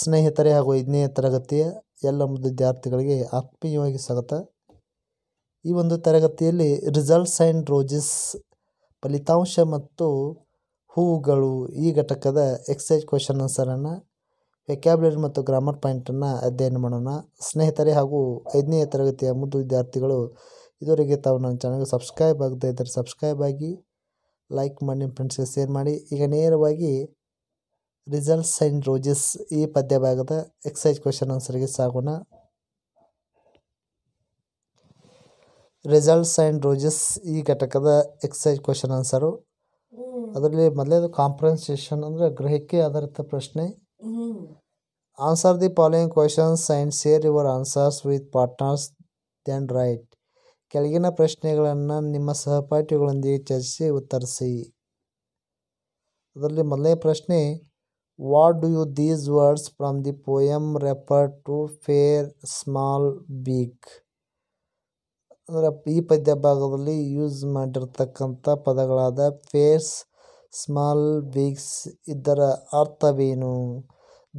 ಸ್ನೇಹಿತರೆ ಹಾಗೂ ಐದನೇ ತರಗತಿಯ ಎಲ್ಲ ವಿದ್ಯಾರ್ಥಿಗಳಿಗೆ ಆತ್ಮೀಯವಾಗಿ ಸ್ವಾಗತ ಈ ಒಂದು ತರಗತಿಯಲ್ಲಿ ರಿಸಲ್ಟ್ಸ್ ಆ್ಯಂಡ್ ರೋಜಸ್ ಫಲಿತಾಂಶ ಮತ್ತು ಹೂವುಗಳು ಈ ಘಟಕದ ಎಕ್ಸೈಜ್ ಕ್ವಶನ್ ಆನ್ಸರನ್ನು ವೆಕ್ಯಾಬ್ಲರಿ ಮತ್ತು ಗ್ರಾಮರ್ ಪಾಯಿಂಟನ್ನು ಅಧ್ಯಯನ ಮಾಡೋಣ ಸ್ನೇಹಿತರೇ ಹಾಗೂ ಐದನೇ ತರಗತಿಯ ಮುದ್ದು ವಿದ್ಯಾರ್ಥಿಗಳು ಇದುವರೆಗೆ ತಾವು ನನ್ನ ಚಾನಲ್ಗೆ ಸಬ್ಸ್ಕ್ರೈಬ್ ಆಗದೇ ಇದ್ದರೆ ಸಬ್ಸ್ಕ್ರೈಬ್ ಆಗಿ ಲೈಕ್ ಮಾಡಿ ನಿಮ್ಮ ಫ್ರೆಂಡ್ಸ್ಗೆ ಶೇರ್ ಮಾಡಿ ಈಗ ನೇರವಾಗಿ ರಿಸಲ್ಟ್ಸ್ ಆ್ಯಂಡ್ ರೋಜಸ್ ಈ ಪದ್ಯಭಾಗದ ಎಕ್ಸೈಜ್ ಕ್ವೆಶನ್ ಆನ್ಸರ್ಗೆ ಸಾಗೋಣ ರಿಸಲ್ಟ್ಸ್ ಆ್ಯಂಡ್ ರೋಜಸ್ ಈ ಘಟಕದ ಎಕ್ಸೈಜ್ ಕ್ವೆಶನ್ ಆನ್ಸರು ಅದರಲ್ಲಿ ಮೊದಲೇದು ಕಾಂಪ್ರನ್ಸೇಷನ್ ಅಂದರೆ ಗೃಹಕ್ಕೆ ಆಧಾರಿತ ಪ್ರಶ್ನೆ answer the following questions and share your answers with partners then write ಕೆಳಗಿನ ಪ್ರಶ್ನೆಗಳನ್ನು ನಿಮ್ಮ ಸಹಪಾಠಿಗಳೊಂದಿಗೆ ಚರ್ಚಿಸಿ ಉತ್ತರಿಸಿ ಅದರಲ್ಲಿ ಮೊದಲನೇ ಪ್ರಶ್ನೆ What do these words from the poem refer to? Fair, small, big. ಈ ಪದ್ಯ ಭಾಗದಲ್ಲಿ ಯೂಸ್ ಮಾಡಿರ್ತಕ್ಕಂಥ ಪದಗಳಾದ ಫೇರ್ಸ್ ಸ್ಮಾಲ್ ಬಿಗ್ಸ್ ಇದರ ಅರ್ಥವೇನು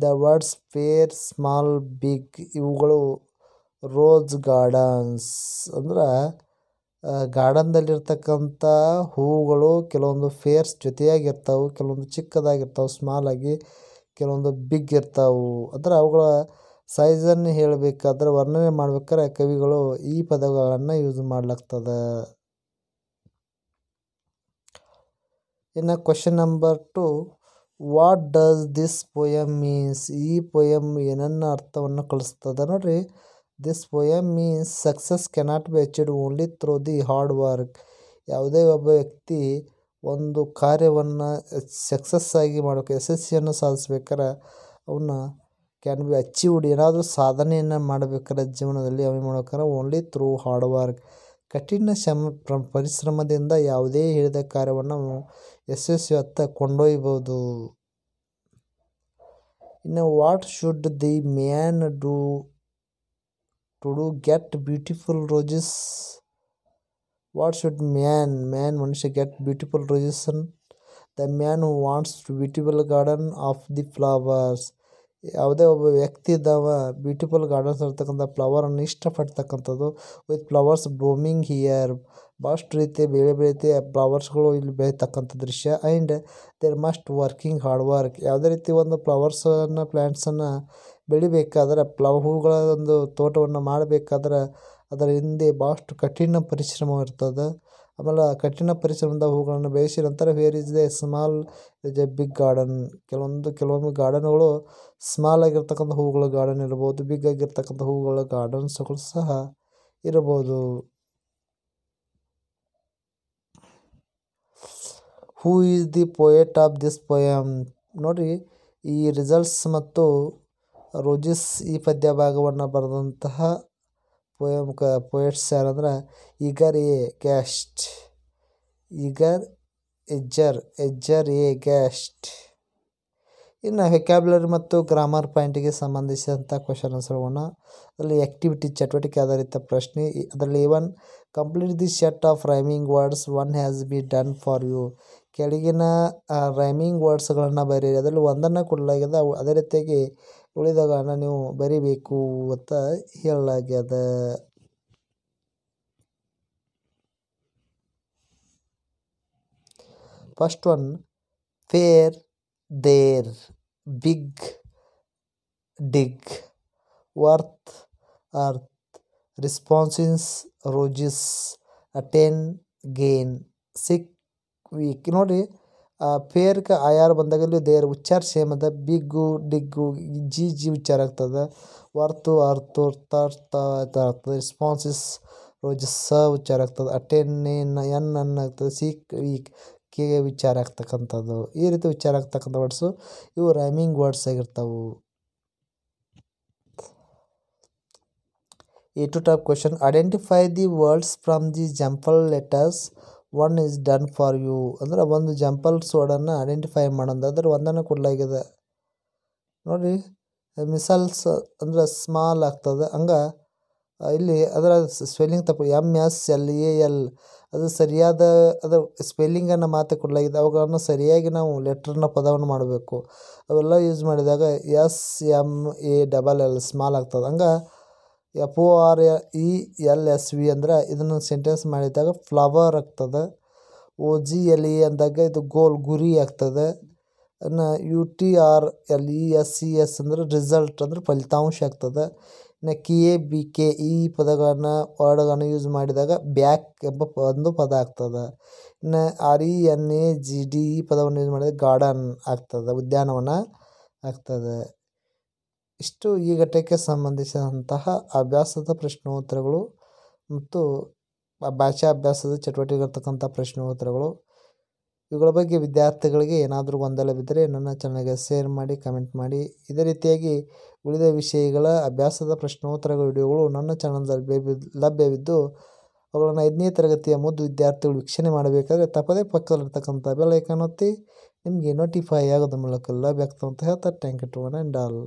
the words fair small big ಇವುಗಳು ರೋಸ್ ಗಾರ್ಡನ್ಸ್ ಅಂದ್ರೆ ಗಾರ್ಡನ್ದಲ್ಲಿರ್ತಕ್ಕಂಥ ಹೂವುಗಳು ಕೆಲವೊಂದು ಫೇರ್ಸ್ ಇರ್ತಾವು ಕೆಲವೊಂದು ಸ್ಮಾಲ್ ಆಗಿ ಕೆಲವೊಂದು ಬಿಗ್ ಇರ್ತಾವು ಅಂದ್ರೆ ಅವುಗಳ ಸೈಜನ್ನು ಹೇಳಬೇಕಾದ್ರೆ ವರ್ಣನೆ ಮಾಡ್ಬೇಕಾದ್ರೆ ಕವಿಗಳು ಈ ಪದಗಳನ್ನು ಯೂಸ್ ಮಾಡ್ಲಾಗ್ತದೆ ಇನ್ನು question number two what does this poem means ಈ ಪೊಯಮ್ ಏನನ್ನ ಅರ್ಥವನ್ನು ಕಳಿಸ್ತದೆ ನೋಡ್ರಿ this poem means success be be achieved only through the hard work ಯಾವುದೇ ಒಬ್ಬ ವ್ಯಕ್ತಿ ಒಂದು ಕಾರ್ಯವನ್ನು ಸಕ್ಸಸ್ ಆಗಿ ಮಾಡಬೇಕು ಯಶಸ್ವಿಯನ್ನು ಸಾಧಿಸ್ಬೇಕಾರೆ ಅವನ್ನ ಕ್ಯಾನ್ ಬಿ ಅಚೀವ್ಡ್ ಏನಾದರೂ ಸಾಧನೆಯನ್ನು ಮಾಡಬೇಕಾದ್ರೆ ಜೀವನದಲ್ಲಿ ಅವನು ಮಾಡ್ಬೇಕಾದ್ರೆ ಓನ್ಲಿ ಥ್ರೂ ಹಾರ್ಡ್ ವರ್ಕ್ ಕಠಿಣ ಶ್ರಮ ಪರಿಶ್ರಮದಿಂದ ಯಾವುದೇ ಹೇಳಿದ ಕಾರ್ಯವನ್ನು ಯಶಸ್ವಿ ಹತ್ತ ಕೊಂಡೊಯ್ಬೋದು ಇನ್ನು what should the man do to get beautiful roses what should man man ಮನುಷ್ಯ ಗೆಟ್ ಬ್ಯೂಟಿಫುಲ್ ರೋಸಸ್ಸನ್ the man who wants beautiful garden of the flowers ಯಾವುದೇ ಒಬ್ಬ ವ್ಯಕ್ತಿ ಇದ್ದಾವ ಬ್ಯೂಟಿಫುಲ್ ಗಾರ್ಡನ್ಸ್ ಇರ್ತಕ್ಕಂಥ ಫ್ಲವರನ್ನು ಇಷ್ಟಪಡ್ತಕ್ಕಂಥದ್ದು ವಿತ್ ಫ್ಲವರ್ಸ್ ಬ್ಲೂಮಿಂಗ್ ಹಿಯರ್ ಭಾಳಷ್ಟು ರೀತಿಯ ಬೇರೆ ಬೇರೆ ರೀತಿಯ ಫ್ಲವರ್ಸ್ಗಳು ಇಲ್ಲಿ ಬೆಳೀತಕ್ಕಂಥ ದೃಶ್ಯ and there must working hard work ಯಾವುದೇ ರೀತಿ ಒಂದು ಫ್ಲವರ್ಸನ್ನು ಪ್ಲ್ಯಾಂಟ್ಸನ್ನು ಬೆಳಿಬೇಕಾದ್ರೆ ಪ್ಲಾವ್ ಹೂಗಳ ಒಂದು ತೋಟವನ್ನು ಮಾಡಬೇಕಾದ್ರೆ ಅದರ ಹಿಂದೆ ಭಾಳಷ್ಟು ಕಠಿಣ ಪರಿಶ್ರಮ ಇರ್ತದೆ ಆಮೇಲೆ ಕಠಿಣ ಪರಿಶ್ರಮದ ಹೂಗಳನ್ನು ಬೆಳೆಸಿ ನಂತರ where is they small is a big garden ಕೆಲವೊಂದು ಕೆಲವೊಮ್ಮೆ ಗಾರ್ಡನ್ಗಳು ಸ್ಮಾಲ್ ಆಗಿರ್ತಕ್ಕಂಥ ಹೂಗಳ ಗಾರ್ಡನ್ ಇರ್ಬೋದು ಬಿಗ್ ಆಗಿರ್ತಕ್ಕಂಥ ಹೂಗಳ ಗಾರ್ಡನ್ಸ್ಗಳು ಸಹ ಇರಬಹುದು who is the poet of this poem ನೋಡಿರಿ ಈ ರಿಸಲ್ಟ್ಸ್ ಮತ್ತು ರೋಜಿಸ್ ಈ ಪದ್ಯ ಭಾಗವನ್ನು ಬರೆದಂತಹ ಪೋಯಮ್ ಕ ಪೋಯಟ್ಸ್ ಯಾರಂದ್ರೆ ಇಗರ್ ಎ ಗ್ಯಾಸ್ಟ್ ಇಗರ್ ಎಜ್ಜರ್ ಎಜ್ಜರ್ ಎ ಗ್ಯಾಸ್ಟ್ ಇನ್ನು ವೆಕ್ಯಾಬ್ಯುಲರಿ ಮತ್ತು ಗ್ರಾಮರ್ ಪಾಯಿಂಟಿಗೆ ಸಂಬಂಧಿಸಿದಂಥ ಕ್ವಶನ್ ಆನ್ಸರ್ಗಳನ್ನು ಅದರಲ್ಲಿ ಆ್ಯಕ್ಟಿವಿಟಿ ಚಟುವಟಿಕೆ ಆಧಾರಿತ ಪ್ರಶ್ನೆ ಅದರಲ್ಲಿ even complete the set of rhyming words one has be done for you ಕೆಳಗಿನ ರೈಮಿಂಗ್ ವರ್ಡ್ಸ್ಗಳನ್ನು ಬರೀರಿ ಅದರಲ್ಲಿ ಒಂದನ್ನು ಕೊಡಲಾಗಿದೆ ಅದೇ ರೀತಿಯಾಗಿ ಉಳಿದಾಗ ಹಣ ನೀವು ಬರಿಬೇಕು ಅಂತ ಹೇಳಲಾಗ್ಯದ first one fair there big dig worth earth responses roses attain gain sick week ನೋಡಿ ಆ ಕ ಆಯಾರು ಬಂದಾಗಲೂ ದೇರ್ ಉಚ್ಚಾರ ಸೇಮ್ ಅದ ಬಿಗ್ಗು ಡಿಗ್ಗು ಜಿ ಜಿ ಉಚ್ಚಾರ ಆಗ್ತದೆ ವರ್ತು ಅರ್ತು ತರ್ತ ಆಗ್ತದೆ ರೆಸ್ಪಾನ್ಸಸ್ ರೋಜಸ್ ಸ ಉಚ್ಚಾರ ಆಗ್ತದೆ ಅಟೆನ್ ಎನ್ ಅನ್ ಆಗ್ತದೆ ಸಿ ವೀಕ್ ಕೆ ವಿಚಾರ ಆಗ್ತಕ್ಕಂಥದ್ದು ಈ ರೀತಿ ವಿಚಾರ ಆಗ್ತಕ್ಕಂಥ ವರ್ಡ್ಸು ಇವು ರೈಮಿಂಗ್ ವರ್ಡ್ಸ್ ಆಗಿರ್ತವೆ a two top question identify the words from the jumble letters one is done for you ಅಂದ್ರೆ ಒಂದು ಜಂಪಲ್ ಸೋಡನ್ನು ಐಡೆಂಟಿಫೈ ಅದರ ಒಂದನ್ನು ಕೊಡಲಾಗಿದೆ ನೋಡಿ ಮಿಸಲ್ಸ್ ಅಂದ್ರೆ ಸ್ಮಾಲ್ ಆಗ್ತದೆ ಹಂಗೆ ಇಲ್ಲಿ ಅದರ ಸ್ಪೆಲ್ಲಿಂಗ್ ತಪ್ಪು M S L A L ಅದು ಸರಿಯಾದ ಅದು ಸ್ಪೆಲ್ಲಿಂಗನ್ನು ಮಾತ್ರ ಕೊಡಲಾಗಿದೆ ಅವುಗಳನ್ನು ಸರಿಯಾಗಿ ನಾವು ಲೆಟ್ರನ್ನ ಪದವನ್ನು ಮಾಡಬೇಕು ಅವೆಲ್ಲ ಯೂಸ್ ಮಾಡಿದಾಗ S M A double L small ಆಗ್ತದೆ ಹಂಗೆ F O R E L S V ಅಂದ್ರೆ ಇದನ್ನು ಸೆಂಟೆನ್ಸ್ ಮಾಡಿದಾಗ ಫ್ಲವರ್ ಆಗ್ತದೆ ಓ ಜಿ ಎಲ್ ಇ ಅಂದಾಗ ಇದು ಗೋಲ್ ಗುರಿ ಆಗ್ತದೆ ಇನ್ನು U T R L E S C S ಅಂದರೆ ರಿಸಲ್ಟ್ ಅಂದ್ರೆ ಫಲಿತಾಂಶ ಆಗ್ತದೆ ಇನ್ನು ಕೆ ಎ ಬಿ ಕೆ ಈ ಪದಗಳನ್ನು ವರ್ಡ್ಗಳನ್ನು ಯೂಸ್ ಮಾಡಿದಾಗ ಬ್ಯಾಕ್ ಎಂಬ ಒಂದು ಪದ ಆಗ್ತದೆ ಇನ್ನು R E N A G D ಈ ಪದವನ್ನು ಯೂಸ್ ಮಾಡಿದಾಗ ಗಾರ್ಡನ್ ಆಗ್ತದೆ ಉದ್ಯಾನವನ ಆಗ್ತದೆ ಇಷ್ಟು ಈ ಘಟಕಕ್ಕೆ ಸಂಬಂಧಿಸಿದಂತಹ ಅಭ್ಯಾಸದ ಪ್ರಶ್ನೋತ್ತರಗಳು ಮತ್ತು ಭಾಷಾ ಅಭ್ಯಾಸದ ಇರ್ತಕ್ಕಂಥ ಪ್ರಶ್ನೋತ್ತರಗಳು ಇವುಗಳ ಬಗ್ಗೆ ವಿದ್ಯಾರ್ಥಿಗಳಿಗೆ ಏನಾದರೂ ಬಿದ್ದರೆ ನನ್ನ ಚಾನಲ್ಗೆ ಶೇರ್ ಮಾಡಿ ಕಮೆಂಟ್ ಮಾಡಿ ಇದೇ ರೀತಿಯಾಗಿ ಉಳಿದ ವಿಷಯಗಳ ಅಭ್ಯಾಸದ ಪ್ರಶ್ನೋತ್ತರಗಳ ವಿಡಿಯೋಗಳು ನನ್ನ ಚಾನಲ್ದಲ್ಲಿ ಲಭ್ಯವಿದ್ದು ಅವುಗಳನ್ನು ಐದನೇ ತರಗತಿಯ ಮುದ್ದು ವಿದ್ಯಾರ್ಥಿಗಳು ವೀಕ್ಷಣೆ ಮಾಡಬೇಕಾದ್ರೆ ತಪ್ಪದೇ ಪಕ್ಕದಲ್ಲಿರ್ತಕ್ಕಂಥ ಬೆಲ್ ಐಕಾನ್ ಒತ್ತಿ ನಿಮಗೆ ನೋಟಿಫೈ ಆಗೋದ್ರ ಮೂಲಕ ಲಭ್ಯ ಆಗ್ತಂತ ಹೇಳ್ತಾ thank to one and all